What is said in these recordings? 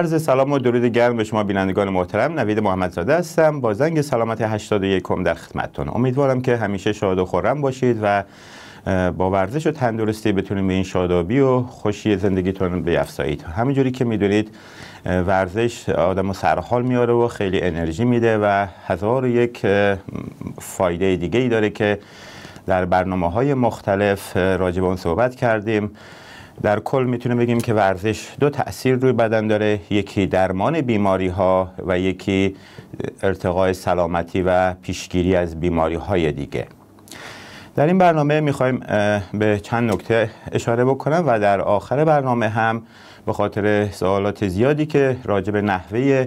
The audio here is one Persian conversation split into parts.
عرض سلام و درود گرم به شما بینندگان محترم نوید محمدزاده هستم با زنگ سلامت 81 در خدمتتون امیدوارم که همیشه شاد و خورم باشید و با ورزش و تندرستی بتونید به این شادابی و خوشی زندگیتون بیفزایید همینجوری که میدونید ورزش آدم رو سرحال میاره و خیلی انرژی میده و هزار یک فایده دیگه ای داره که در برنامه های مختلف راجع اون صحبت کردیم در کل میتونیم بگیم که ورزش دو تاثیر روی بدن داره یکی درمان بیماری ها و یکی ارتقای سلامتی و پیشگیری از بیماری های دیگه در این برنامه میخوایم به چند نکته اشاره بکنم و در آخر برنامه هم به خاطر سوالات زیادی که راجع به نحوه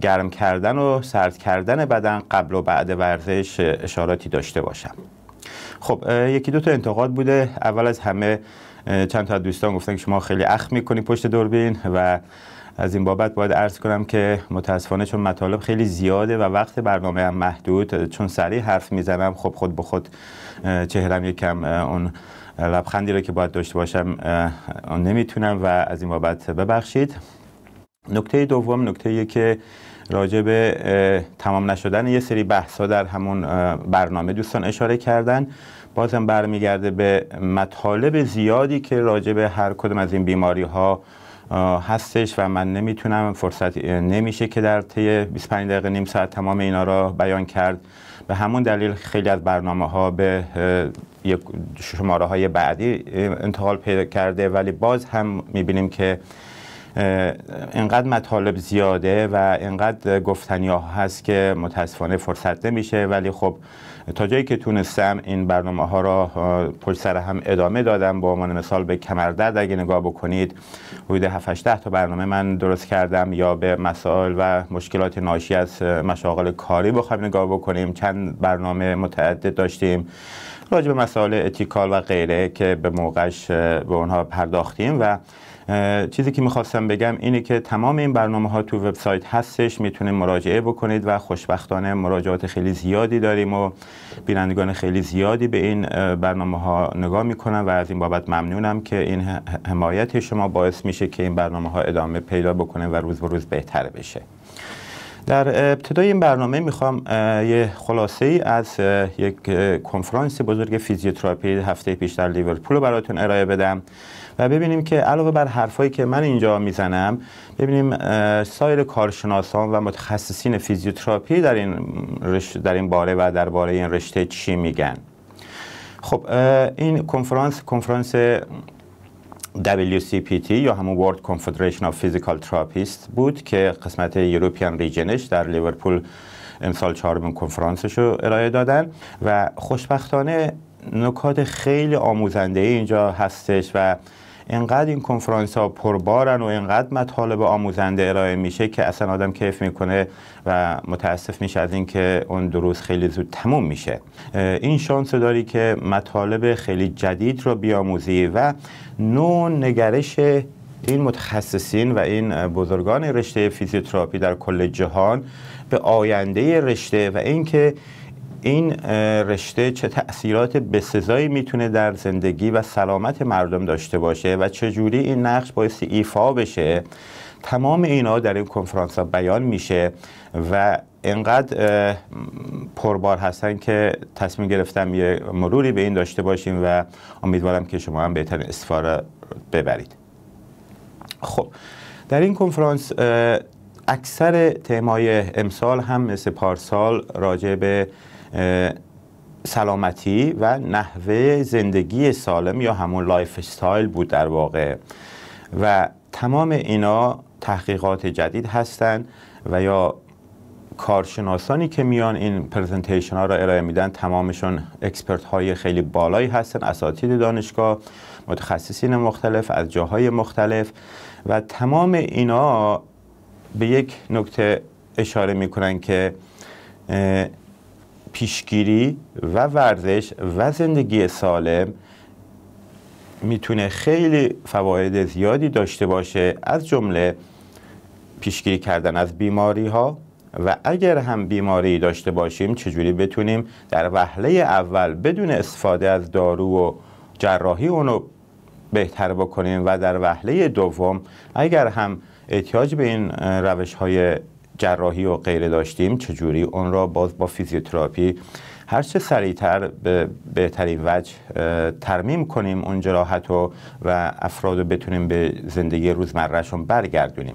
گرم کردن و سرد کردن بدن قبل و بعد ورزش اشاراتی داشته باشم خب یکی دو تا انتقاد بوده اول از همه چند تا دوستان گفتن که شما خیلی اخ میکنی پشت دوربین و از این بابت باید عرض کنم که متاسفانه چون مطالب خیلی زیاده و وقت برنامه هم محدود چون سریع حرف میزنم خب خود به خود چهرم یکم اون لبخندی رو که باید داشته باشم نمیتونم و از این بابت ببخشید نکته دوم نکته که راجع به تمام نشدن یه سری بحث ها در همون برنامه دوستان اشاره کردن باز هم برمیگرده به مطالب زیادی که راجع به هر کدوم از این بیماری ها هستش و من نمیتونم فرصت نمیشه که در طی 25 دقیقه نیم ساعت تمام اینا را بیان کرد به همون دلیل خیلی از برنامه ها به شماره های بعدی انتقال پیدا کرده ولی باز هم میبینیم که انقدر مطالب زیاده و انقدر گفتنی ها هست که متاسفانه فرصت نمیشه ولی خب تا جایی که تونستم این برنامه ها را پشت سر هم ادامه دادم با عنوان مثال به کمردرد اگه نگاه بکنید حدود 7 تا برنامه من درست کردم یا به مسائل و مشکلات ناشی از مشاغل کاری بخوایم نگاه بکنیم چند برنامه متعدد داشتیم راجع به مسائل اتیکال و غیره که به موقعش به اونها پرداختیم و چیزی که میخواستم بگم اینه که تمام این برنامه ها تو وبسایت هستش میتونه مراجعه بکنید و خوشبختانه مراجعات خیلی زیادی داریم و بینندگان خیلی زیادی به این برنامه ها نگاه میکنن و از این بابت ممنونم که این حمایت شما باعث میشه که این برنامه ها ادامه پیدا بکنه و روز به روز بهتر بشه در ابتدای این برنامه میخوام یه خلاصه ای از یک کنفرانس بزرگ فیزیوتراپی هفته پیش در لیورپول براتون ارائه بدم و ببینیم که علاوه بر حرفایی که من اینجا میزنم ببینیم سایر کارشناسان و متخصصین فیزیوتراپی در این, و در این باره و درباره این رشته چی میگن خب این کنفرانس کنفرانس WCPT یا همون World Confederation of Physical Therapists بود که قسمت یوروپیان ریجنش در لیورپول امسال چهارم کنفرانسش رو ارائه دادن و خوشبختانه نکات خیلی آموزنده اینجا هستش و انقدر این کنفرانس ها پربارن و اینقدر مطالب آموزنده ارائه میشه که اصلا آدم کیف میکنه و متاسف میشه از اینکه اون دروس خیلی زود تموم میشه این شانس داری که مطالب خیلی جدید رو بیاموزی و نوع نگرش این متخصصین و این بزرگان رشته فیزیوتراپی در کل جهان به آینده رشته و اینکه این رشته چه تاثیرات بسزایی میتونه در زندگی و سلامت مردم داشته باشه و چجوری این نقش باید ایفا بشه تمام اینا در این کنفرانس ها بیان میشه و انقدر پربار هستن که تصمیم گرفتم یه مروری به این داشته باشیم و امیدوارم که شما هم بهترین استفاده ببرید خب در این کنفرانس اکثر تمای امسال هم مثل پارسال راجع به سلامتی و نحوه زندگی سالم یا همون لایف استایل بود در واقع و تمام اینا تحقیقات جدید هستند و یا کارشناسانی که میان این پرزنتیشن ها را ارائه میدن تمامشون اکسپرت های خیلی بالایی هستن اساتید دانشگاه متخصصین مختلف از جاهای مختلف و تمام اینا به یک نکته اشاره میکنن که پیشگیری و ورزش و زندگی سالم میتونه خیلی فواید زیادی داشته باشه از جمله پیشگیری کردن از بیماری ها و اگر هم بیماری داشته باشیم چجوری بتونیم در وهله اول بدون استفاده از دارو و جراحی اونو بهتر بکنیم و در وهله دوم اگر هم احتیاج به این روش های جراحی و غیره داشتیم چجوری اون را باز با فیزیوتراپی هر چه سریعتر به بهترین وجه ترمیم کنیم اون جراحت و و افراد رو بتونیم به زندگی روزمرهشون برگردونیم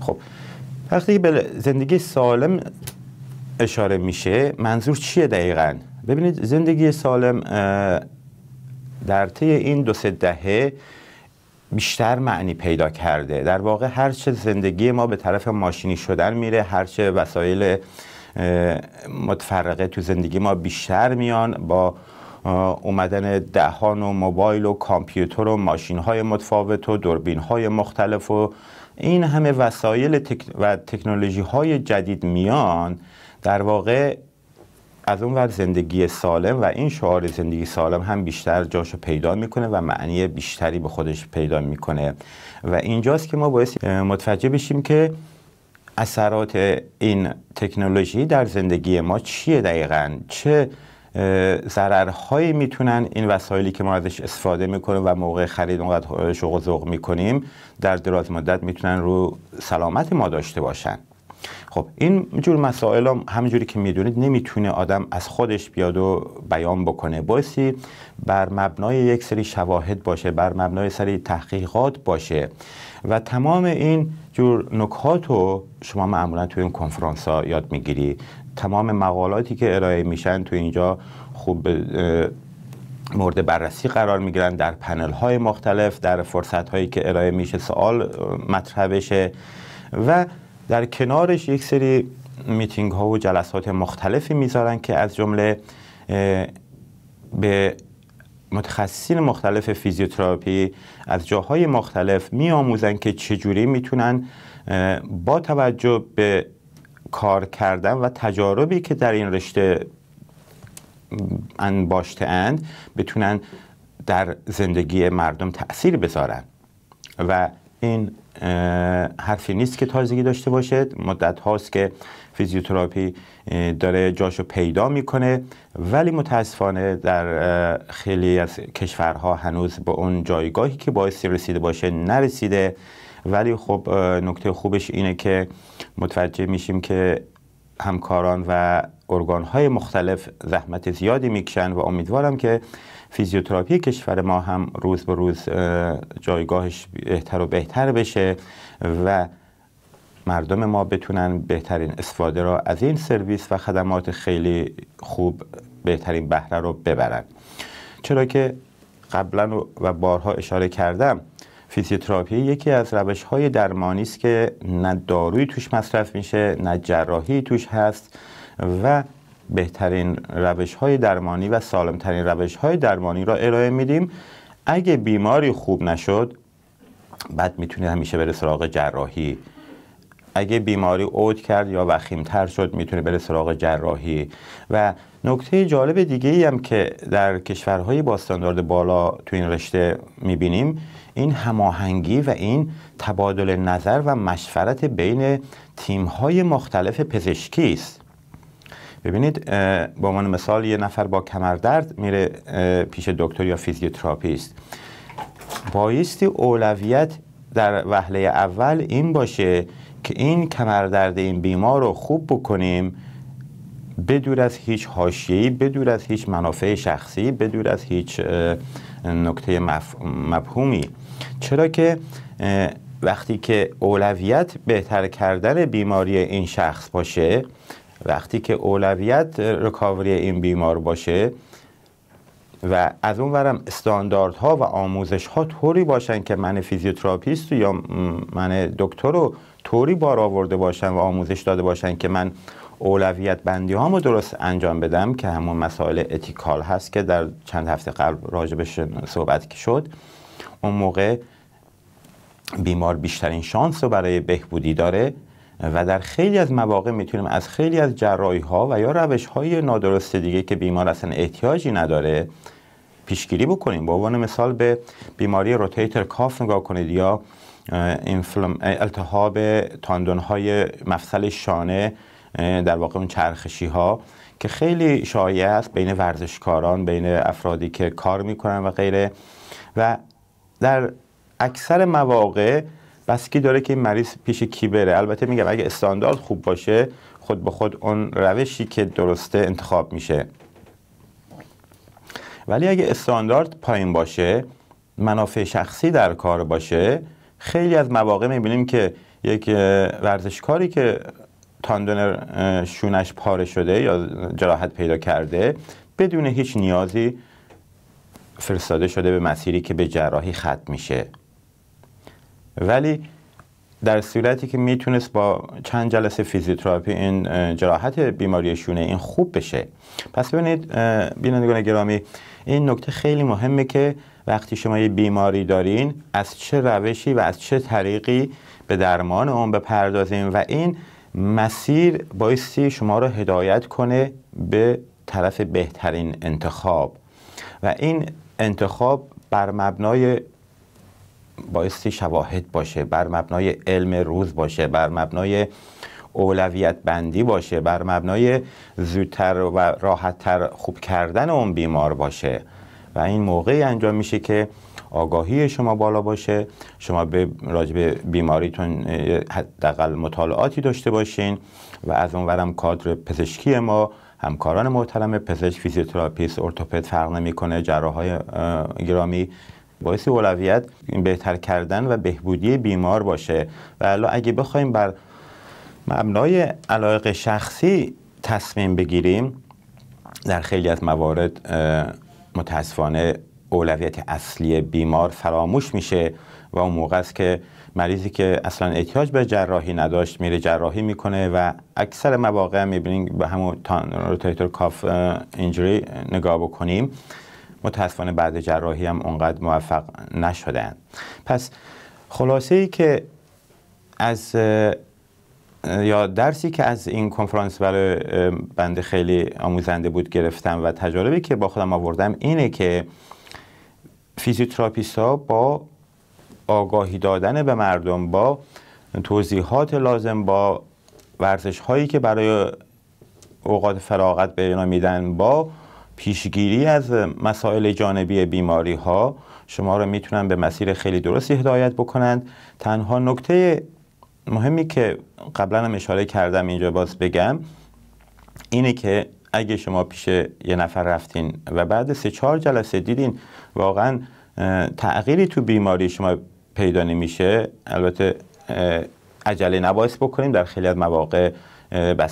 خب وقتی به زندگی سالم اشاره میشه منظور چیه دقیقا؟ ببینید زندگی سالم در طی این دو سه دهه بیشتر معنی پیدا کرده در واقع هر چه زندگی ما به طرف ماشینی شدن میره هر چه وسایل متفرقه تو زندگی ما بیشتر میان با اومدن دهان و موبایل و کامپیوتر و ماشین های متفاوت و دوربین های مختلف و این همه وسایل و تکنولوژی های جدید میان در واقع از اون ور زندگی سالم و این شعار زندگی سالم هم بیشتر جاشو پیدا میکنه و معنی بیشتری به خودش پیدا میکنه و اینجاست که ما باید متوجه بشیم که اثرات این تکنولوژی در زندگی ما چیه دقیقا چه ضررهایی میتونن این وسایلی که ما ازش استفاده میکنیم و موقع خرید اونقدر شوق و ذوق میکنیم در دراز مدت میتونن رو سلامت ما داشته باشن خب این جور مسائل هم که میدونید نمیتونه آدم از خودش بیاد و بیان بکنه بایستی بر مبنای یک سری شواهد باشه بر مبنای سری تحقیقات باشه و تمام این جور نکات رو شما معمولا توی این کنفرانس ها یاد میگیری تمام مقالاتی که ارائه میشن تو اینجا خوب مورد بررسی قرار میگیرن در پنل های مختلف در فرصت هایی که ارائه میشه سوال مطرح بشه و در کنارش یک سری میتینگ ها و جلسات مختلفی میذارن که از جمله به متخصصین مختلف فیزیوتراپی از جاهای مختلف میآموزن که چجوری میتونن با توجه به کار کردن و تجاربی که در این رشته انباشته اند بتونن در زندگی مردم تاثیر بذارن و این حرفی نیست که تازگی داشته باشد مدت هاست که فیزیوتراپی داره جاشو پیدا میکنه ولی متاسفانه در خیلی از کشورها هنوز به اون جایگاهی که باعث رسیده باشه نرسیده ولی خب نکته خوبش اینه که متوجه میشیم که همکاران و ارگانهای مختلف زحمت زیادی میکشن و امیدوارم که فیزیوتراپی کشور ما هم روز به روز جایگاهش بهتر و بهتر بشه و مردم ما بتونن بهترین استفاده را از این سرویس و خدمات خیلی خوب بهترین بهره رو ببرن چرا که قبلا و بارها اشاره کردم فیزیوتراپی یکی از روش های درمانی است که نه داروی توش مصرف میشه نه جراحی توش هست و بهترین روش های درمانی و سالمترین روش های درمانی را ارائه میدیم اگه بیماری خوب نشد بعد میتونید همیشه بره سراغ جراحی اگه بیماری اوج کرد یا وخیمتر شد میتونه بره سراغ جراحی و نکته جالب دیگه ای هم که در کشورهای با استاندارد بالا تو این رشته میبینیم این هماهنگی و این تبادل نظر و مشورت بین های مختلف پزشکی است ببینید با عنوان مثال یه نفر با کمردرد میره پیش دکتر یا فیزیوتراپیست بایستی اولویت در وهله اول این باشه که این کمردرد این بیمار رو خوب بکنیم بدور از هیچ حاشیه‌ای بدور از هیچ منافع شخصی بدور از هیچ نکته مفهومی. چرا که وقتی که اولویت بهتر کردن بیماری این شخص باشه وقتی که اولویت رکاوری این بیمار باشه و از اون ورم استانداردها و آموزش ها طوری باشن که من فیزیوتراپیست یا من دکتر رو طوری بار آورده باشن و آموزش داده باشن که من اولویت بندی هامو درست انجام بدم که همون مسائل اتیکال هست که در چند هفته قبل راجبش صحبت شد اون موقع بیمار بیشترین شانس رو برای بهبودی داره و در خیلی از مواقع میتونیم از خیلی از جراحی ها و یا روش های نادرست دیگه که بیمار اصلا احتیاجی نداره پیشگیری بکنیم با عنوان مثال به بیماری روتیتر کاف نگاه کنید یا التهاب تاندون های مفصل شانه در واقع اون چرخشی ها که خیلی شایع است بین ورزشکاران بین افرادی که کار میکنن و غیره و در اکثر مواقع کی داره که این مریض پیش کی بره البته میگم اگه استاندارد خوب باشه خود به خود اون روشی که درسته انتخاب میشه ولی اگه استاندارد پایین باشه منافع شخصی در کار باشه خیلی از مواقع میبینیم که یک ورزشکاری که تاندون شونش پاره شده یا جراحت پیدا کرده بدون هیچ نیازی فرستاده شده به مسیری که به جراحی ختم میشه ولی در صورتی که میتونست با چند جلسه فیزیوتراپی این جراحت بیماری شونه این خوب بشه پس ببینید بینندگان گرامی این نکته خیلی مهمه که وقتی شما یه بیماری دارین از چه روشی و از چه طریقی به درمان اون بپردازیم و این مسیر بایستی شما رو هدایت کنه به طرف بهترین انتخاب و این انتخاب بر مبنای بایستی شواهد باشه بر مبنای علم روز باشه بر مبنای اولویت بندی باشه بر مبنای زودتر و راحتتر خوب کردن اون بیمار باشه و این موقعی انجام میشه که آگاهی شما بالا باشه شما به راجب بیماریتون حداقل مطالعاتی داشته باشین و از اونورم کادر پزشکی ما همکاران محترم پزشک فیزیوتراپیست ارتوپد فرق نمیکنه جراح های گرامی باعث اولویت بهتر کردن و بهبودی بیمار باشه و اگه بخوایم بر مبنای علایق شخصی تصمیم بگیریم در خیلی از موارد متاسفانه اولویت اصلی بیمار فراموش میشه و اون موقع است که مریضی که اصلا احتیاج به جراحی نداشت میره جراحی میکنه و اکثر مواقع میبینیم به همون روتیتر کاف اینجوری نگاه بکنیم متاسفانه بعد جراحی هم اونقدر موفق نشدن پس خلاصه ای که از یا درسی که از این کنفرانس برای بنده خیلی آموزنده بود گرفتم و تجاربی که با خودم آوردم اینه که فیزیوتراپیست ها با آگاهی دادن به مردم با توضیحات لازم با ورزش هایی که برای اوقات فراغت به اینا میدن با پیشگیری از مسائل جانبی بیماری ها شما را میتونن به مسیر خیلی درستی هدایت بکنند تنها نکته مهمی که قبلا هم اشاره کردم اینجا باز بگم اینه که اگه شما پیش یه نفر رفتین و بعد سه چهار جلسه دیدین واقعا تغییری تو بیماری شما پیدا نمیشه البته عجله نباید بکنیم در خیلی از مواقع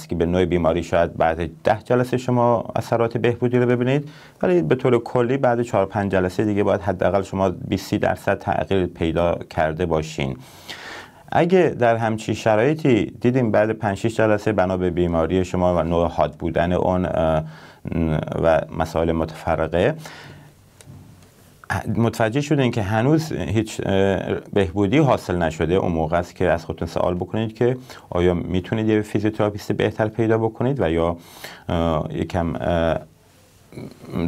که به نوع بیماری شاید بعد 10 جلسه شما اثرات بهبودی رو ببینید ولی به طور کلی بعد 4 5 جلسه دیگه باید حداقل شما 20 درصد تغییر پیدا کرده باشین اگه در همچی شرایطی دیدیم بعد 5 6 جلسه بنا به بیماری شما و نوع حاد بودن اون و مسائل متفرقه متوجه شدین که هنوز هیچ بهبودی حاصل نشده اون موقع است که از خودتون سوال بکنید که آیا میتونید یه فیزیوتراپیست بهتر پیدا بکنید و یا یکم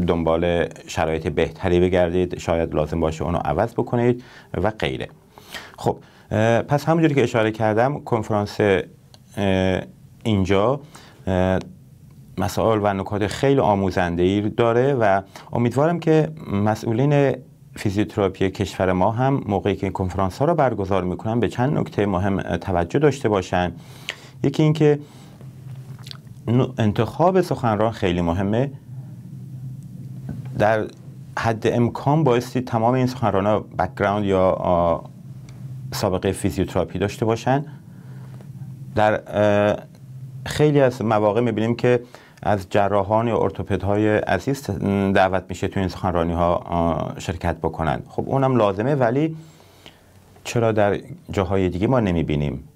دنبال شرایط بهتری بگردید شاید لازم باشه اونو عوض بکنید و غیره خب پس همونجوری که اشاره کردم کنفرانس اینجا مسائل و نکات خیلی آموزنده ای داره و امیدوارم که مسئولین فیزیوتراپی کشور ما هم موقعی که این کنفرانس ها رو برگزار میکنن به چند نکته مهم توجه داشته باشن یکی اینکه انتخاب سخنران خیلی مهمه در حد امکان بایستی تمام این سخنران ها بکگراند یا سابقه فیزیوتراپی داشته باشن در خیلی از مواقع میبینیم که از جراحان یا های عزیز دعوت میشه تو این سخنرانی ها شرکت بکنن خب اونم لازمه ولی چرا در جاهای دیگه ما نمیبینیم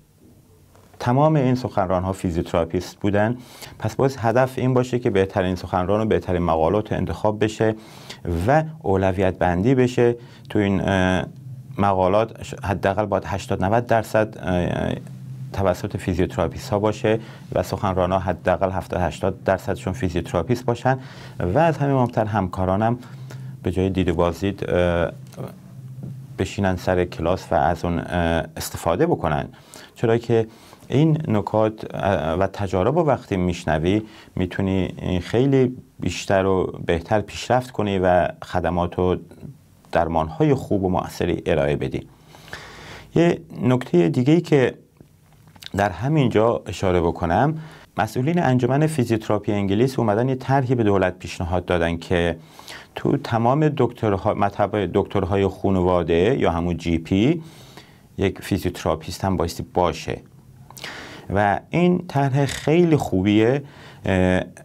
تمام این سخنران ها فیزیوتراپیست بودن پس باز هدف این باشه که بهترین سخنران و بهترین مقالات انتخاب بشه و اولویت بندی بشه تو این مقالات حداقل باید 80 90 درصد توسط فیزیوتراپیست ها باشه و سخنران ها حداقل 70 80 درصدشون فیزیوتراپیست باشن و از همه مهمتر همکارانم به جای دید بازدید بشینن سر کلاس و از اون استفاده بکنن چرا که این نکات و تجارب وقتی میشنوی میتونی خیلی بیشتر و بهتر پیشرفت کنی و خدمات و درمانهای خوب و موثری ارائه بدی یه نکته دیگه ای که در همینجا اشاره بکنم مسئولین انجمن فیزیوتراپی انگلیس اومدن یه طرحی به دولت پیشنهاد دادن که تو تمام دکترها مطب دکترهای خانواده یا همون جی پی یک فیزیوتراپیست هم بایستی باشه و این طرح خیلی خوبیه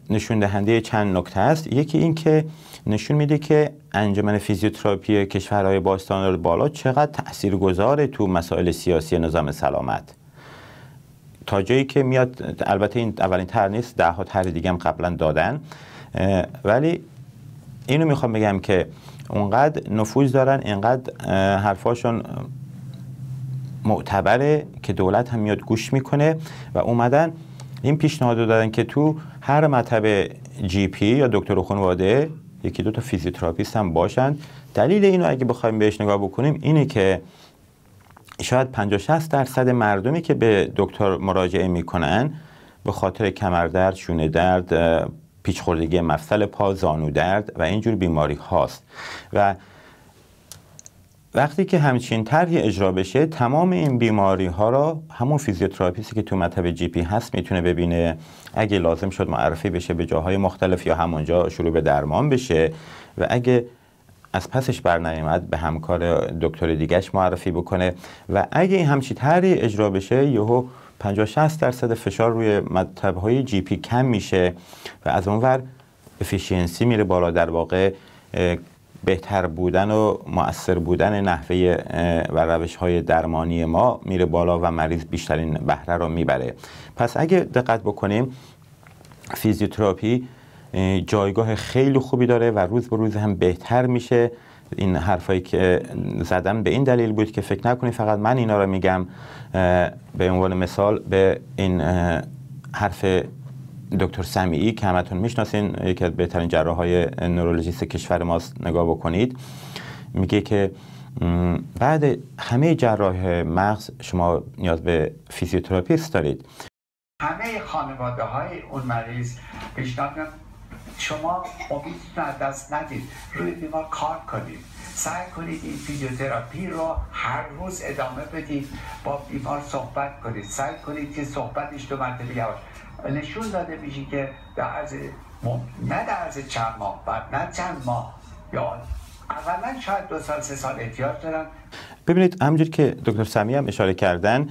نشون دهنده چند نکته است یکی این که نشون میده که انجمن فیزیوتراپی کشورهای باستان بالا چقدر تاثیرگذاره تو مسائل سیاسی نظام سلامت تا جایی که میاد البته این اولین تر نیست ده ها تر دیگه هم قبلا دادن ولی اینو میخوام بگم که اونقدر نفوذ دارن اینقدر حرفاشون معتبره که دولت هم میاد گوش میکنه و اومدن این پیشنهاد رو دادن که تو هر مطب جی پی یا دکتر خانواده یکی دو تا فیزیوتراپیست هم باشن دلیل اینو اگه بخوایم بهش نگاه بکنیم اینه که شاید 50 60 درصد مردمی که به دکتر مراجعه میکنن به خاطر کمردرد، شونه درد، پیچ خوردگی مفصل پا، زانو درد و اینجور بیماری هاست و وقتی که همچین طرح اجرا بشه تمام این بیماری ها را همون فیزیوتراپیستی که تو مطب جی پی هست میتونه ببینه اگه لازم شد معرفی بشه به جاهای مختلف یا همونجا شروع به درمان بشه و اگه از پسش بر به همکار دکتر دیگش معرفی بکنه و اگه این همچی تری اجرا بشه یهو 50 60 درصد فشار روی مطب های جی پی کم میشه و از اونور افیشینسی میره بالا در واقع بهتر بودن و مؤثر بودن نحوه و روش های درمانی ما میره بالا و مریض بیشترین بهره رو میبره پس اگه دقت بکنیم فیزیوتراپی جایگاه خیلی خوبی داره و روز به روز هم بهتر میشه این حرفایی که زدم به این دلیل بود که فکر نکنید فقط من اینا رو میگم به عنوان مثال به این حرف دکتر سمیعی که همتون میشناسین یکی از بهترین جراح های نورولوژیست کشور ماست نگاه بکنید میگه که بعد همه جراح مغز شما نیاز به فیزیوتراپیست دارید همه خانواده های اون مریض پیشنهاد شما امیدتون از دست ندید روی بیمار کار کنید سعی کنید این فیزیوتراپی رو هر روز ادامه بدید با بیمار صحبت کنید سعی کنید که صحبتش دو مرتبه یواش نشون داده میشه که در عرض نه در عرض چند ماه بعد نه چند ماه یا اولا شاید دو سال سه سال احتیاج دارن ببینید همجور که دکتر سمی هم اشاره کردن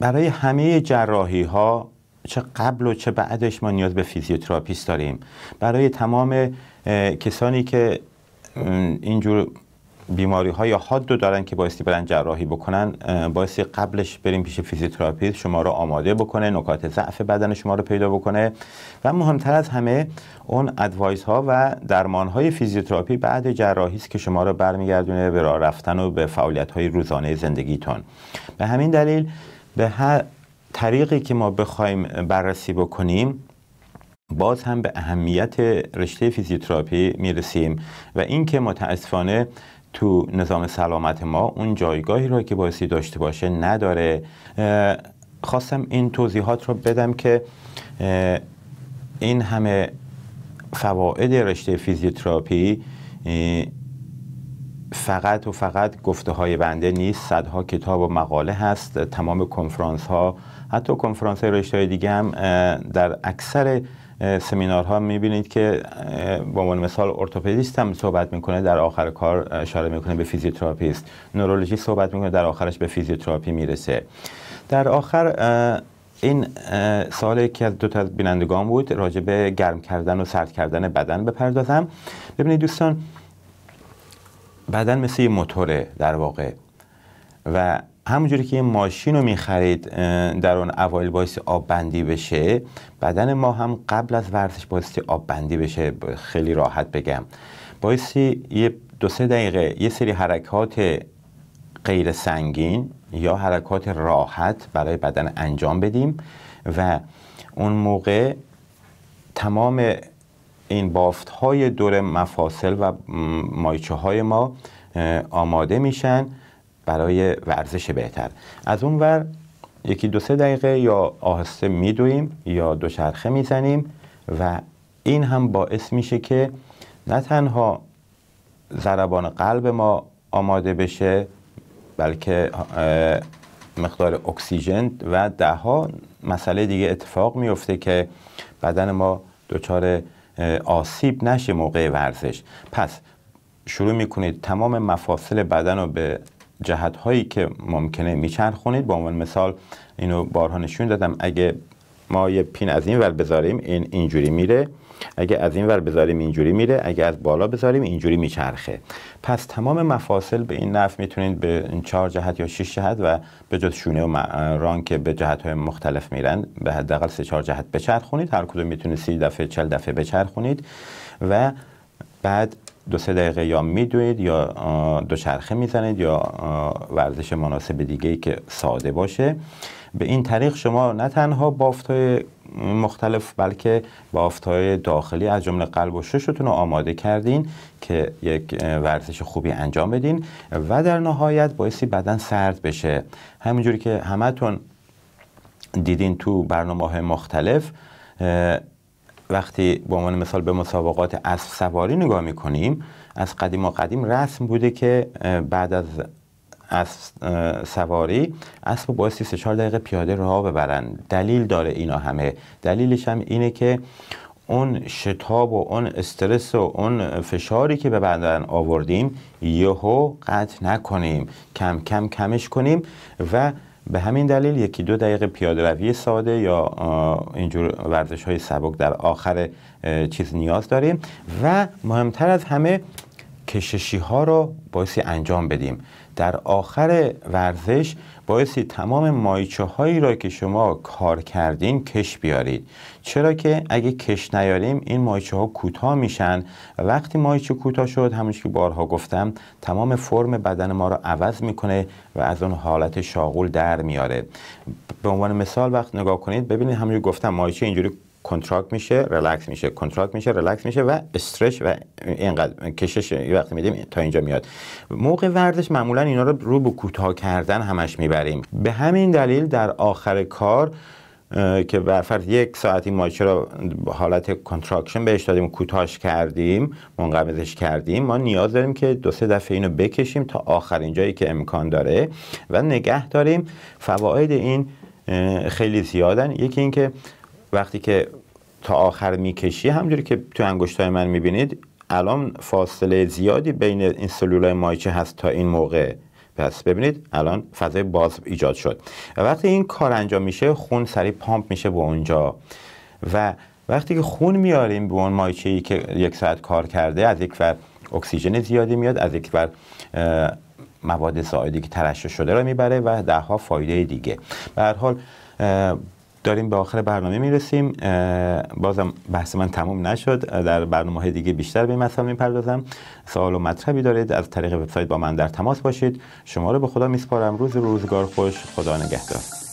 برای همه جراحی ها چه قبل و چه بعدش ما نیاز به فیزیوتراپیست داریم برای تمام کسانی که اینجور بیماری های یا رو دارن که بایستی برن جراحی بکنن بایستی قبلش بریم پیش فیزیوتراپیست شما رو آماده بکنه نکات ضعف بدن شما رو پیدا بکنه و مهمتر از همه اون ادوایس ها و درمان های فیزیوتراپی بعد جراحی است که شما رو برمیگردونه به راه رفتن و به فعالیت های روزانه زندگیتون به همین دلیل به هر طریقی که ما بخوایم بررسی بکنیم باز هم به اهمیت رشته فیزیوتراپی میرسیم و اینکه متاسفانه تو نظام سلامت ما اون جایگاهی را که باعثی داشته باشه نداره خواستم این توضیحات رو بدم که این همه فواید رشته فیزیوتراپی فقط و فقط گفته های بنده نیست صدها کتاب و مقاله هست تمام کنفرانس ها حتی کنفرانس های رشته دیگه هم در اکثر سمینارها میبینید که به عنوان مثال ارتوپدیست هم صحبت میکنه در آخر کار اشاره میکنه به فیزیوتراپیست نورولوژی صحبت میکنه در آخرش به فیزیوتراپی میرسه در آخر این سال که از دو تا از بینندگان بود راجع به گرم کردن و سرد کردن بدن بپردازم ببینید دوستان بدن مثل یه موتوره در واقع و همونجوری که یه ماشین رو میخرید در اون اوایل باعث آب بندی بشه بدن ما هم قبل از ورزش باعث آب بندی بشه خیلی راحت بگم بایستی یه دو سه دقیقه یه سری حرکات غیر سنگین یا حرکات راحت برای بدن انجام بدیم و اون موقع تمام این بافت های دور مفاصل و مایچه های ما آماده میشن برای ورزش بهتر از اون ور یکی دو سه دقیقه یا آهسته میدویم یا دوچرخه میزنیم و این هم باعث میشه که نه تنها ضربان قلب ما آماده بشه بلکه مقدار اکسیژن و دهها مسئله دیگه اتفاق میفته که بدن ما دچار آسیب نشه موقع ورزش پس شروع میکنید تمام مفاصل بدن رو به جهت هایی که ممکنه میچرخونید به عنوان مثال اینو بارها نشون دادم اگه ما یه پین از این ور بذاریم این اینجوری میره اگه از این ور بذاریم اینجوری میره اگه از بالا بذاریم اینجوری میچرخه پس تمام مفاصل به این نفع میتونید به این چهار جهت یا شش جهت و به جز شونه و ران که به جهت های مختلف میرن به حداقل سه چهار جهت بچرخونید هر کدوم میتونید سی دفعه چل دفعه بچرخونید و بعد دو سه دقیقه یا میدوید یا دو چرخه میزنید یا ورزش مناسب دیگه ای که ساده باشه به این طریق شما نه تنها بافت های مختلف بلکه بافت های داخلی از جمله قلب و ششتون رو آماده کردین که یک ورزش خوبی انجام بدین و در نهایت باعثی بدن سرد بشه همینجوری که همتون دیدین تو برنامه های مختلف وقتی به عنوان مثال به مسابقات اسب سواری نگاه میکنیم از قدیم و قدیم رسم بوده که بعد از اسب سواری اسب با 34 دقیقه پیاده راه ببرن دلیل داره اینا همه دلیلش هم اینه که اون شتاب و اون استرس و اون فشاری که به بدن آوردیم یهو قطع نکنیم کم کم کمش کنیم و به همین دلیل یکی دو دقیقه پیاده روی ساده یا اینجور ورزش های سبک در آخر چیز نیاز داریم و مهمتر از همه کششی ها رو بایستی انجام بدیم در آخر ورزش بایستی تمام مایچه هایی را که شما کار کردین کش بیارید چرا که اگه کش نیاریم این مایچه ها کوتاه میشن و وقتی مایچه کوتاه شد همونش که بارها گفتم تمام فرم بدن ما را عوض میکنه و از اون حالت شاغول در میاره به عنوان مثال وقت نگاه کنید ببینید همونجور گفتم مایچه اینجوری کنتراکت میشه ریلکس میشه کنتراکت میشه ریلکس میشه و استرچ و اینقدر کشش یه وقتی میدیم تا اینجا میاد موقع ورزش معمولا اینا رو رو به کوتاه کردن همش میبریم به همین دلیل در آخر کار که برفرد یک ساعتی ماچه را حالت کنتراکشن بهش دادیم کوتاش کردیم منقبضش کردیم ما نیاز داریم که دو سه دفعه اینو بکشیم تا آخرین جایی که امکان داره و نگه داریم فواید این خیلی زیادن یکی اینکه وقتی که تا آخر میکشی همجوری که تو انگشتای من میبینید الان فاصله زیادی بین این سلولای مایچه هست تا این موقع پس ببینید الان فضای باز ایجاد شد و وقتی این کار انجام میشه خون سریع پامپ میشه به اونجا و وقتی که خون میاریم به اون مایچه ای که یک ساعت کار کرده از یک اکسیژن زیادی میاد از یک بر مواد زایدی که ترشح شده را میبره و دهها فایده دیگه به هر حال داریم به آخر برنامه میرسیم بازم بحث من تموم نشد در برنامه های دیگه بیشتر به این مسائل میپردازم سوال و مطلبی دارید از طریق وبسایت با من در تماس باشید شما رو به خدا میسپارم روز روزگار خوش خدا نگهدار